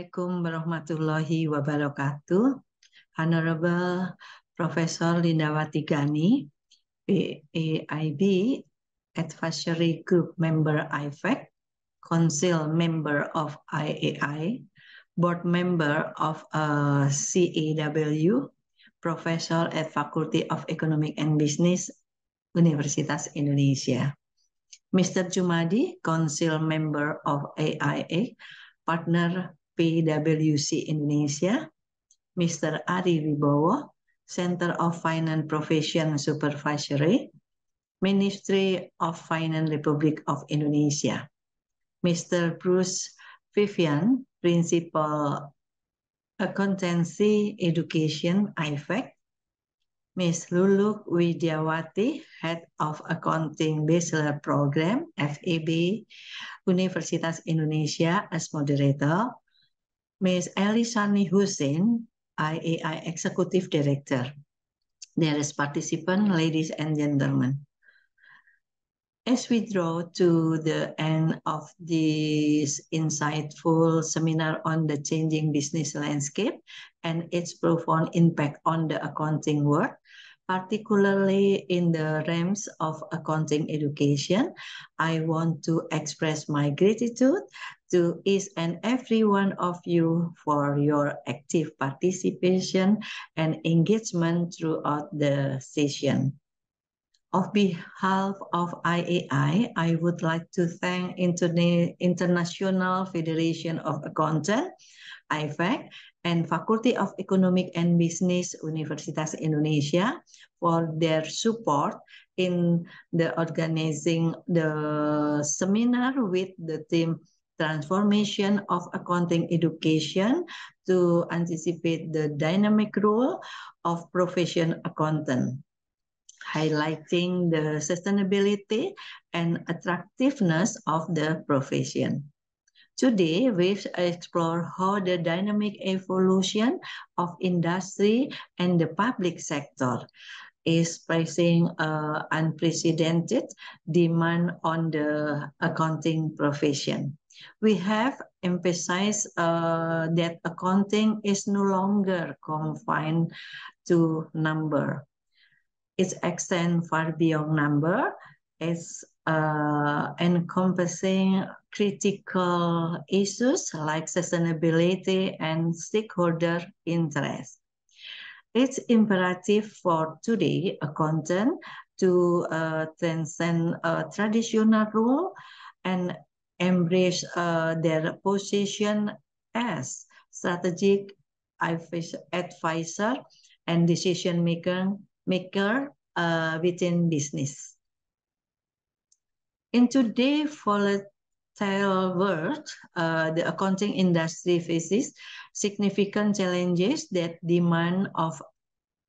Assalamualaikum warahmatullahi wabarakatuh. Honorable Profesor Lindawati Gani, PAIB, Advisory Group Member IFAC, e Council Member of IAI, Board Member of uh, CAW, Professor at Faculty of Economic and Business, Universitas Indonesia. Mr. Jumadi, Council Member of AIA, Partner PwC Indonesia, Mr. Ari Wibowo, Center of Finance Profession Supervisory, Ministry of Finance Republic of Indonesia, Mr. Bruce Vivian, Principal Accountancy Education, IFAC, e Ms. Lulu Widiawati, Head of Accounting Bachelor Program, FAB Universitas Indonesia as moderator, Ms. Ali Hussein, IAI Executive Director. Dearest participants, ladies and gentlemen, as we draw to the end of this insightful seminar on the changing business landscape and its profound impact on the accounting world, particularly in the realms of accounting education, I want to express my gratitude to each and every one of you for your active participation and engagement throughout the session. On behalf of IAI, I would like to thank Interne International Federation of Accountants, IFAC, and Faculty of Economic and Business Universitas Indonesia for their support in the organizing the seminar with the team transformation of accounting education to anticipate the dynamic role of profession accountant, highlighting the sustainability and attractiveness of the profession. Today, we explore how the dynamic evolution of industry and the public sector is placing uh, unprecedented demand on the accounting profession we have emphasized uh, that accounting is no longer confined to number. It extends far beyond number. It's uh, encompassing critical issues like sustainability and stakeholder interest. It's imperative for today accountant to uh, transcend a traditional rule and embrace uh, their position as strategic advisor and decision maker, maker uh, within business. In today's volatile world, uh, the accounting industry faces significant challenges that demand of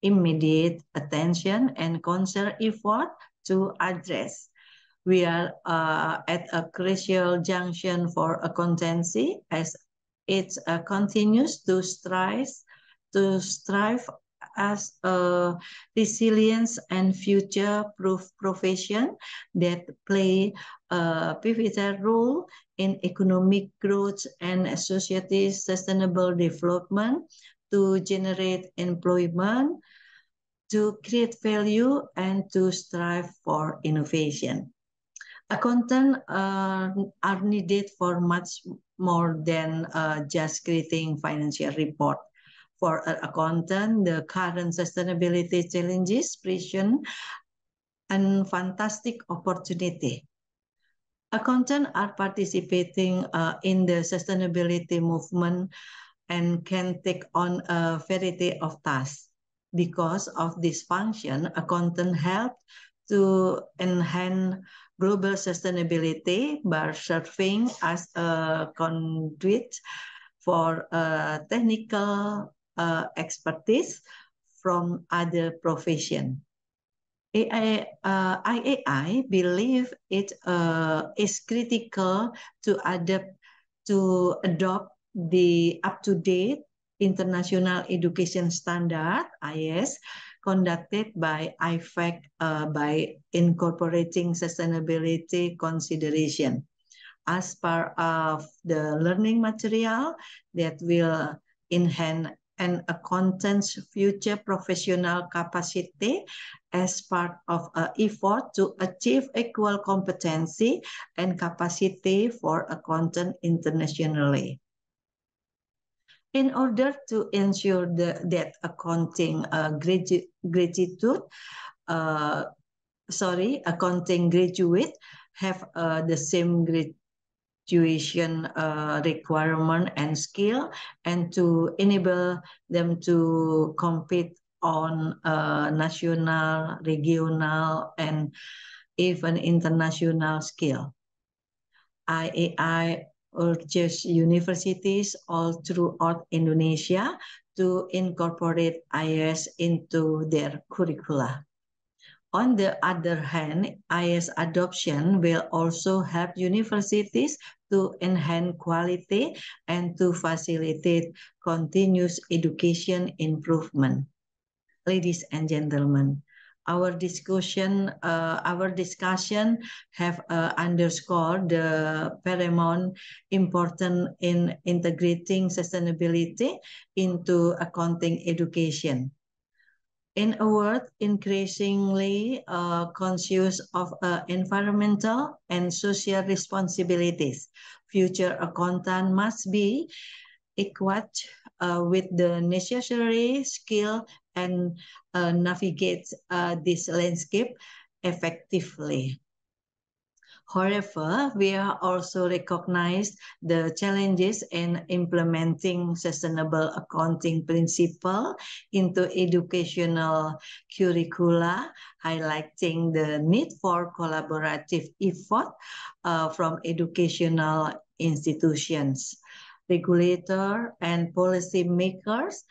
immediate attention and concern effort to address we are uh, at a crucial junction for accountancy as it uh, continues to strive to strive as a resilience and future-proof profession that play a pivotal role in economic growth and society's sustainable development to generate employment, to create value, and to strive for innovation a content uh, are needed for much more than uh, just creating financial report. For accountant, the current sustainability challenges present and fantastic opportunity. Accountants are participating uh, in the sustainability movement and can take on a variety of tasks. Because of this function, accountant help to enhance global sustainability by serving as a conduit for uh, technical uh, expertise from other professions. AI, uh, IAI believe it uh, is critical to adapt to adopt the up-to-date international education standard IS conducted by IFAC uh, by incorporating sustainability consideration as part of the learning material that will enhance and a content's future professional capacity as part of an effort to achieve equal competency and capacity for a content internationally in order to ensure the, that accounting uh, gratitude, uh, sorry, accounting graduate have uh, the same graduation uh, requirement and skill and to enable them to compete on uh, national, regional, and even international scale. IAI or just universities all throughout Indonesia to incorporate IS into their curricula. On the other hand, IS adoption will also help universities to enhance quality and to facilitate continuous education improvement. Ladies and gentlemen, our discussion uh, our discussion have uh, underscored the paramount importance in integrating sustainability into accounting education in a world increasingly uh, conscious of uh, environmental and social responsibilities, future accountant must be equipped uh, with the necessary skill and uh, navigate uh, this landscape effectively. However, we are also recognized the challenges in implementing sustainable accounting principle into educational curricula, highlighting the need for collaborative effort uh, from educational institutions regulator and policymakers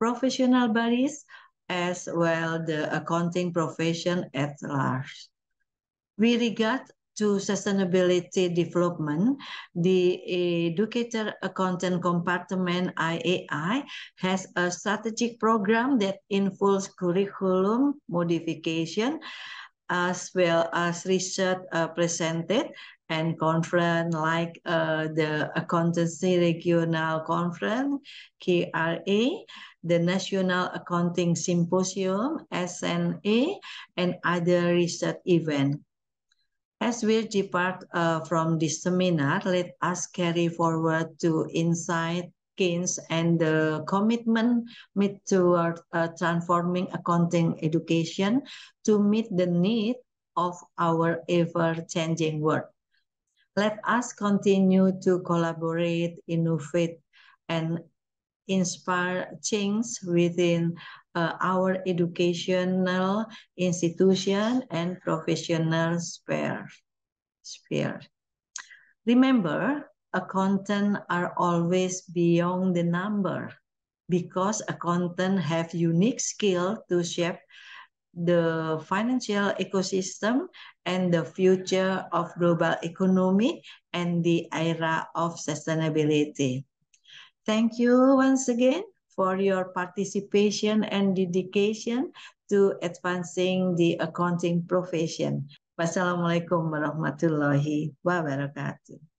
professional bodies, as well the accounting profession at large. With regard to sustainability development, the eh, Educator Accountant Compartment IAI has a strategic program that involves curriculum modification as well as research uh, presented and conference like uh, the Accountancy Regional Conference, KRA, the National Accounting Symposium, SNA, and other research events. As we depart uh, from this seminar, let us carry forward to insight gains and the commitment made toward uh, transforming accounting education to meet the need of our ever-changing world. Let us continue to collaborate, innovate, and inspire change within uh, our educational institution and professional sphere. sphere. Remember, accountants are always beyond the number because accountants have unique skill to shape the financial ecosystem and the future of global economy and the era of sustainability. Thank you once again for your participation and dedication to advancing the accounting profession. Wassalamualaikum warahmatullahi wabarakatuh.